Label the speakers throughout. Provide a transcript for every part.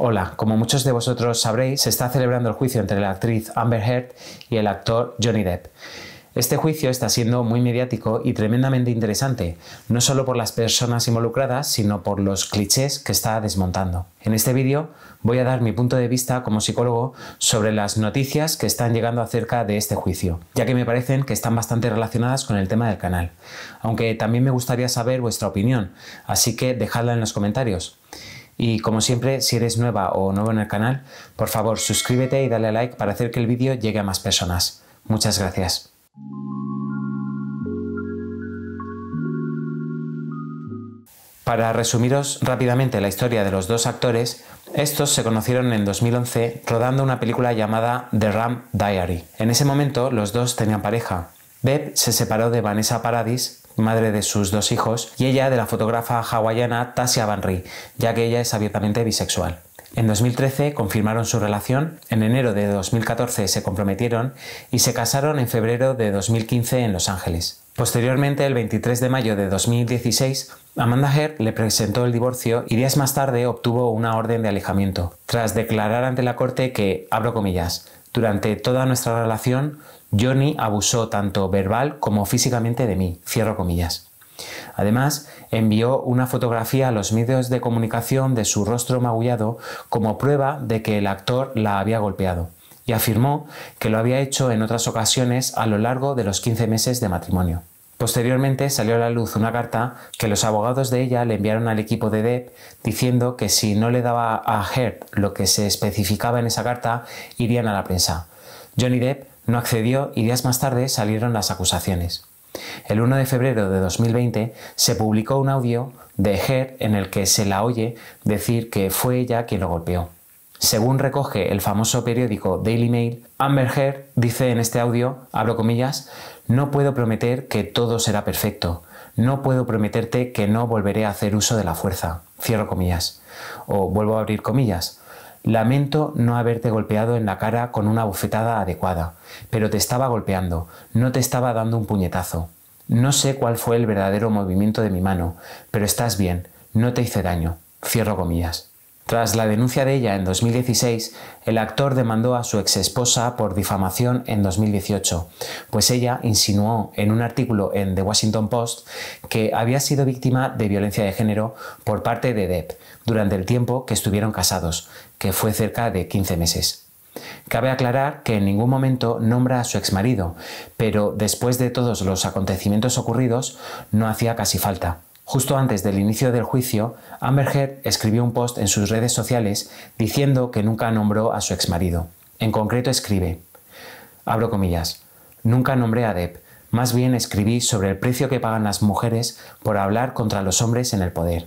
Speaker 1: Hola, como muchos de vosotros sabréis, se está celebrando el juicio entre la actriz Amber Heard y el actor Johnny Depp. Este juicio está siendo muy mediático y tremendamente interesante, no solo por las personas involucradas, sino por los clichés que está desmontando. En este vídeo voy a dar mi punto de vista como psicólogo sobre las noticias que están llegando acerca de este juicio, ya que me parecen que están bastante relacionadas con el tema del canal, aunque también me gustaría saber vuestra opinión, así que dejadla en los comentarios. Y como siempre, si eres nueva o nuevo en el canal, por favor suscríbete y dale a like para hacer que el vídeo llegue a más personas. Muchas gracias. Para resumiros rápidamente la historia de los dos actores, estos se conocieron en 2011 rodando una película llamada The Ram Diary. En ese momento los dos tenían pareja. Beb se separó de Vanessa Paradis, madre de sus dos hijos, y ella de la fotógrafa hawaiana Tasia Banri, ya que ella es abiertamente bisexual. En 2013 confirmaron su relación, en enero de 2014 se comprometieron y se casaron en febrero de 2015 en Los Ángeles. Posteriormente, el 23 de mayo de 2016, Amanda Heard le presentó el divorcio y días más tarde obtuvo una orden de alejamiento, tras declarar ante la corte que, abro comillas, durante toda nuestra relación Johnny abusó tanto verbal como físicamente de mí, cierro comillas. Además, envió una fotografía a los medios de comunicación de su rostro magullado como prueba de que el actor la había golpeado y afirmó que lo había hecho en otras ocasiones a lo largo de los 15 meses de matrimonio. Posteriormente salió a la luz una carta que los abogados de ella le enviaron al equipo de Depp diciendo que si no le daba a Heard lo que se especificaba en esa carta, irían a la prensa. Johnny Depp no accedió y días más tarde salieron las acusaciones. El 1 de febrero de 2020 se publicó un audio de Her en el que se la oye decir que fue ella quien lo golpeó. Según recoge el famoso periódico Daily Mail, Amber Heard dice en este audio, abro comillas, no puedo prometer que todo será perfecto, no puedo prometerte que no volveré a hacer uso de la fuerza, cierro comillas, o vuelvo a abrir comillas, Lamento no haberte golpeado en la cara con una bofetada adecuada, pero te estaba golpeando, no te estaba dando un puñetazo. No sé cuál fue el verdadero movimiento de mi mano, pero estás bien, no te hice daño. Cierro comillas. Tras la denuncia de ella en 2016, el actor demandó a su exesposa por difamación en 2018, pues ella insinuó en un artículo en The Washington Post que había sido víctima de violencia de género por parte de Depp durante el tiempo que estuvieron casados, que fue cerca de 15 meses. Cabe aclarar que en ningún momento nombra a su exmarido, pero después de todos los acontecimientos ocurridos no hacía casi falta. Justo antes del inicio del juicio, Amber Heard escribió un post en sus redes sociales diciendo que nunca nombró a su exmarido. En concreto escribe, abro comillas, nunca nombré a Depp, más bien escribí sobre el precio que pagan las mujeres por hablar contra los hombres en el poder.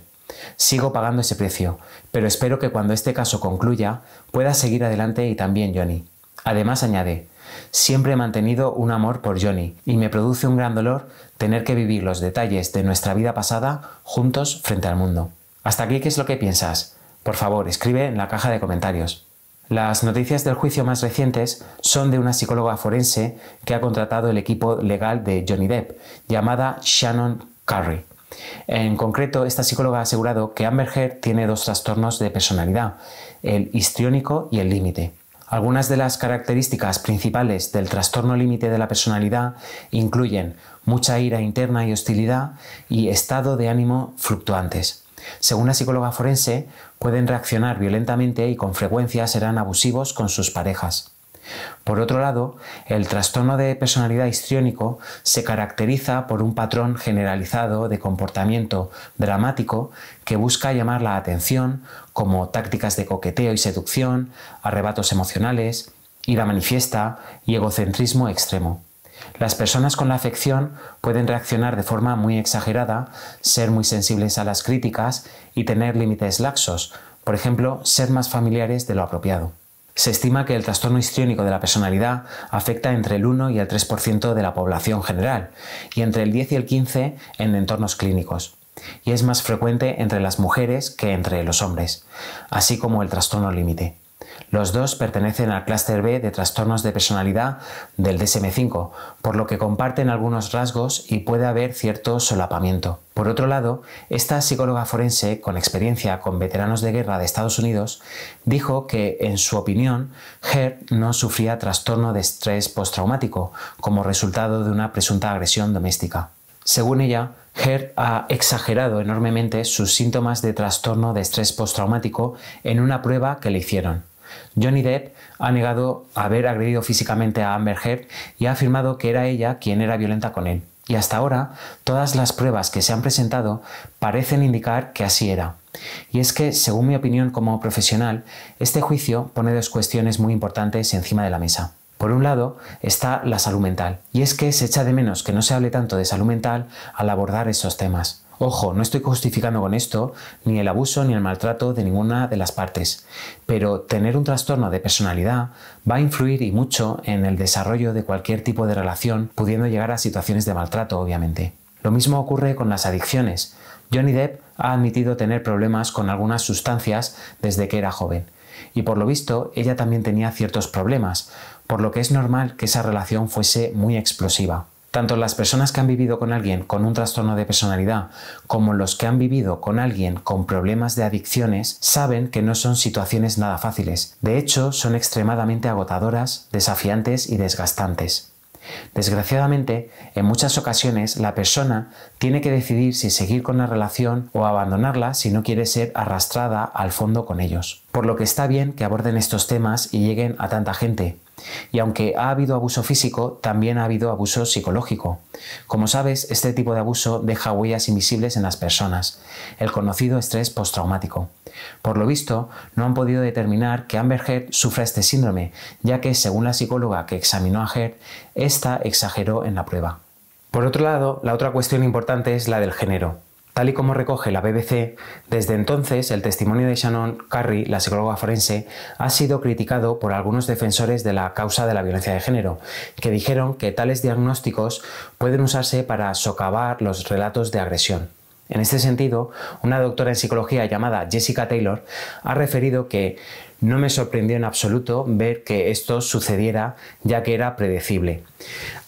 Speaker 1: Sigo pagando ese precio, pero espero que cuando este caso concluya pueda seguir adelante y también Johnny. Además añade, Siempre he mantenido un amor por Johnny y me produce un gran dolor tener que vivir los detalles de nuestra vida pasada juntos frente al mundo. Hasta aquí, ¿qué es lo que piensas? Por favor, escribe en la caja de comentarios. Las noticias del juicio más recientes son de una psicóloga forense que ha contratado el equipo legal de Johnny Depp, llamada Shannon Curry. En concreto, esta psicóloga ha asegurado que Amber Heard tiene dos trastornos de personalidad, el histriónico y el límite. Algunas de las características principales del trastorno límite de la personalidad incluyen mucha ira interna y hostilidad y estado de ánimo fluctuantes. Según la psicóloga forense, pueden reaccionar violentamente y con frecuencia serán abusivos con sus parejas. Por otro lado, el trastorno de personalidad histriónico se caracteriza por un patrón generalizado de comportamiento dramático que busca llamar la atención, como tácticas de coqueteo y seducción, arrebatos emocionales, ira manifiesta y egocentrismo extremo. Las personas con la afección pueden reaccionar de forma muy exagerada, ser muy sensibles a las críticas y tener límites laxos, por ejemplo, ser más familiares de lo apropiado. Se estima que el trastorno histriónico de la personalidad afecta entre el 1 y el 3% de la población general y entre el 10 y el 15 en entornos clínicos, y es más frecuente entre las mujeres que entre los hombres, así como el trastorno límite. Los dos pertenecen al clúster B de trastornos de personalidad del DSM5, por lo que comparten algunos rasgos y puede haber cierto solapamiento. Por otro lado, esta psicóloga forense con experiencia con veteranos de guerra de Estados Unidos dijo que, en su opinión, Herr no sufría trastorno de estrés postraumático como resultado de una presunta agresión doméstica. Según ella, Herr ha exagerado enormemente sus síntomas de trastorno de estrés postraumático en una prueba que le hicieron. Johnny Depp ha negado haber agredido físicamente a Amber Heard y ha afirmado que era ella quien era violenta con él. Y hasta ahora, todas las pruebas que se han presentado parecen indicar que así era. Y es que, según mi opinión como profesional, este juicio pone dos cuestiones muy importantes encima de la mesa. Por un lado está la salud mental, y es que se echa de menos que no se hable tanto de salud mental al abordar esos temas. Ojo, no estoy justificando con esto ni el abuso ni el maltrato de ninguna de las partes, pero tener un trastorno de personalidad va a influir y mucho en el desarrollo de cualquier tipo de relación, pudiendo llegar a situaciones de maltrato, obviamente. Lo mismo ocurre con las adicciones. Johnny Depp ha admitido tener problemas con algunas sustancias desde que era joven, y por lo visto ella también tenía ciertos problemas, por lo que es normal que esa relación fuese muy explosiva. Tanto las personas que han vivido con alguien con un trastorno de personalidad como los que han vivido con alguien con problemas de adicciones saben que no son situaciones nada fáciles. De hecho, son extremadamente agotadoras, desafiantes y desgastantes. Desgraciadamente, en muchas ocasiones la persona tiene que decidir si seguir con la relación o abandonarla si no quiere ser arrastrada al fondo con ellos. Por lo que está bien que aborden estos temas y lleguen a tanta gente, y aunque ha habido abuso físico, también ha habido abuso psicológico. Como sabes, este tipo de abuso deja huellas invisibles en las personas, el conocido estrés postraumático. Por lo visto, no han podido determinar que Amber Heard sufra este síndrome, ya que, según la psicóloga que examinó a Heard, esta exageró en la prueba. Por otro lado, la otra cuestión importante es la del género. Tal y como recoge la BBC, desde entonces el testimonio de Shannon Curry, la psicóloga forense, ha sido criticado por algunos defensores de la causa de la violencia de género, que dijeron que tales diagnósticos pueden usarse para socavar los relatos de agresión. En este sentido, una doctora en psicología llamada Jessica Taylor ha referido que no me sorprendió en absoluto ver que esto sucediera ya que era predecible.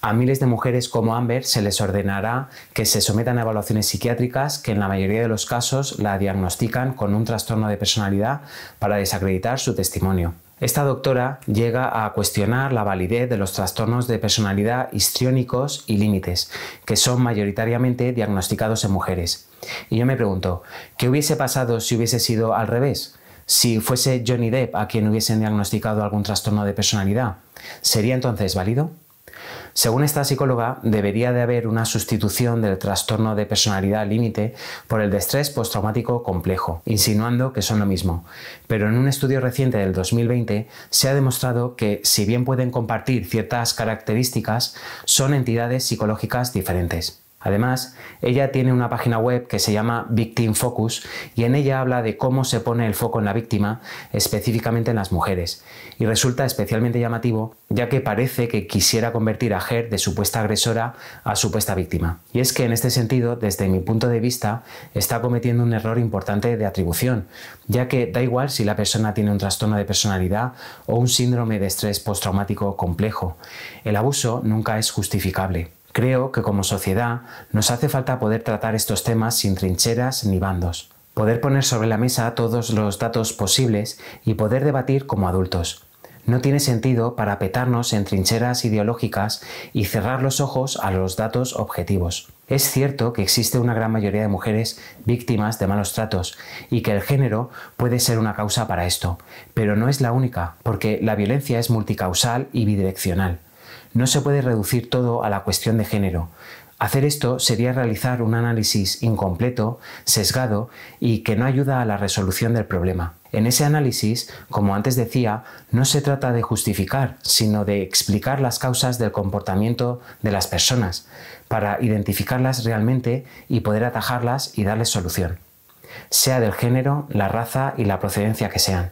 Speaker 1: A miles de mujeres como Amber se les ordenará que se sometan a evaluaciones psiquiátricas que en la mayoría de los casos la diagnostican con un trastorno de personalidad para desacreditar su testimonio. Esta doctora llega a cuestionar la validez de los trastornos de personalidad histriónicos y límites, que son mayoritariamente diagnosticados en mujeres. Y yo me pregunto, ¿qué hubiese pasado si hubiese sido al revés? Si fuese Johnny Depp a quien hubiesen diagnosticado algún trastorno de personalidad, ¿sería entonces válido? Según esta psicóloga, debería de haber una sustitución del trastorno de personalidad límite por el de estrés postraumático complejo, insinuando que son lo mismo. Pero en un estudio reciente del 2020 se ha demostrado que, si bien pueden compartir ciertas características, son entidades psicológicas diferentes. Además, ella tiene una página web que se llama Victim Focus y en ella habla de cómo se pone el foco en la víctima, específicamente en las mujeres. Y resulta especialmente llamativo, ya que parece que quisiera convertir a Ger de supuesta agresora a supuesta víctima. Y es que en este sentido, desde mi punto de vista, está cometiendo un error importante de atribución, ya que da igual si la persona tiene un trastorno de personalidad o un síndrome de estrés postraumático complejo. El abuso nunca es justificable. Creo que como sociedad nos hace falta poder tratar estos temas sin trincheras ni bandos, poder poner sobre la mesa todos los datos posibles y poder debatir como adultos. No tiene sentido para petarnos en trincheras ideológicas y cerrar los ojos a los datos objetivos. Es cierto que existe una gran mayoría de mujeres víctimas de malos tratos y que el género puede ser una causa para esto, pero no es la única, porque la violencia es multicausal y bidireccional. No se puede reducir todo a la cuestión de género. Hacer esto sería realizar un análisis incompleto, sesgado y que no ayuda a la resolución del problema. En ese análisis, como antes decía, no se trata de justificar, sino de explicar las causas del comportamiento de las personas, para identificarlas realmente y poder atajarlas y darles solución, sea del género, la raza y la procedencia que sean.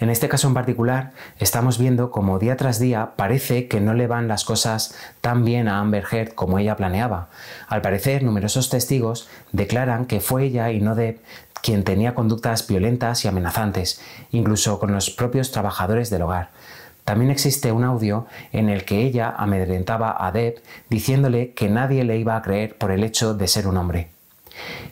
Speaker 1: En este caso en particular, estamos viendo como día tras día parece que no le van las cosas tan bien a Amber Heard como ella planeaba. Al parecer, numerosos testigos declaran que fue ella y no Deb quien tenía conductas violentas y amenazantes, incluso con los propios trabajadores del hogar. También existe un audio en el que ella amedrentaba a Deb diciéndole que nadie le iba a creer por el hecho de ser un hombre.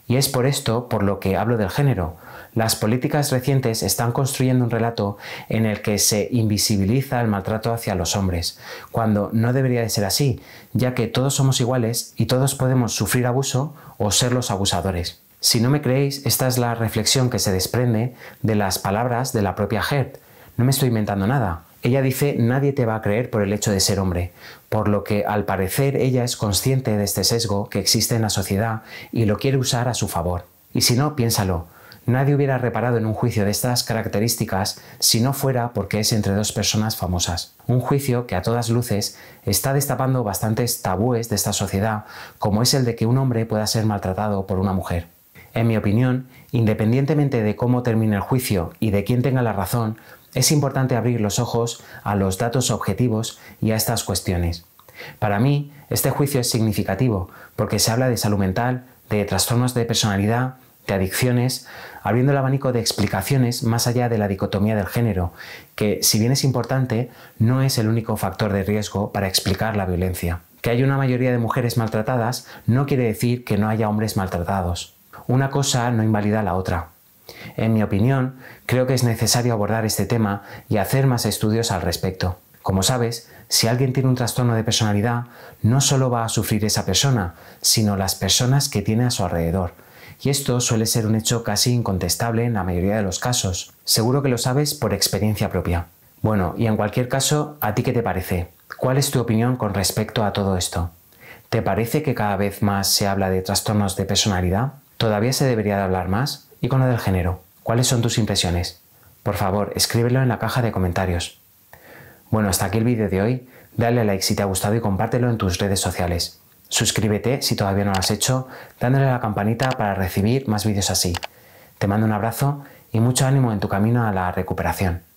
Speaker 1: Y es por esto por lo que hablo del género. Las políticas recientes están construyendo un relato en el que se invisibiliza el maltrato hacia los hombres, cuando no debería de ser así, ya que todos somos iguales y todos podemos sufrir abuso o ser los abusadores. Si no me creéis, esta es la reflexión que se desprende de las palabras de la propia Hert. No me estoy inventando nada. Ella dice, nadie te va a creer por el hecho de ser hombre, por lo que al parecer ella es consciente de este sesgo que existe en la sociedad y lo quiere usar a su favor. Y si no, piénsalo, nadie hubiera reparado en un juicio de estas características si no fuera porque es entre dos personas famosas. Un juicio que a todas luces está destapando bastantes tabúes de esta sociedad, como es el de que un hombre pueda ser maltratado por una mujer. En mi opinión, independientemente de cómo termine el juicio y de quién tenga la razón, es importante abrir los ojos a los datos objetivos y a estas cuestiones. Para mí, este juicio es significativo porque se habla de salud mental, de trastornos de personalidad, de adicciones, abriendo el abanico de explicaciones más allá de la dicotomía del género, que si bien es importante, no es el único factor de riesgo para explicar la violencia. Que haya una mayoría de mujeres maltratadas no quiere decir que no haya hombres maltratados. Una cosa no invalida la otra. En mi opinión, Creo que es necesario abordar este tema y hacer más estudios al respecto. Como sabes, si alguien tiene un trastorno de personalidad, no solo va a sufrir esa persona, sino las personas que tiene a su alrededor. Y esto suele ser un hecho casi incontestable en la mayoría de los casos. Seguro que lo sabes por experiencia propia. Bueno, y en cualquier caso, ¿a ti qué te parece? ¿Cuál es tu opinión con respecto a todo esto? ¿Te parece que cada vez más se habla de trastornos de personalidad? ¿Todavía se debería de hablar más? ¿Y con lo del género? ¿Cuáles son tus impresiones? Por favor, escríbelo en la caja de comentarios. Bueno, hasta aquí el vídeo de hoy. Dale like si te ha gustado y compártelo en tus redes sociales. Suscríbete si todavía no lo has hecho, dándole a la campanita para recibir más vídeos así. Te mando un abrazo y mucho ánimo en tu camino a la recuperación.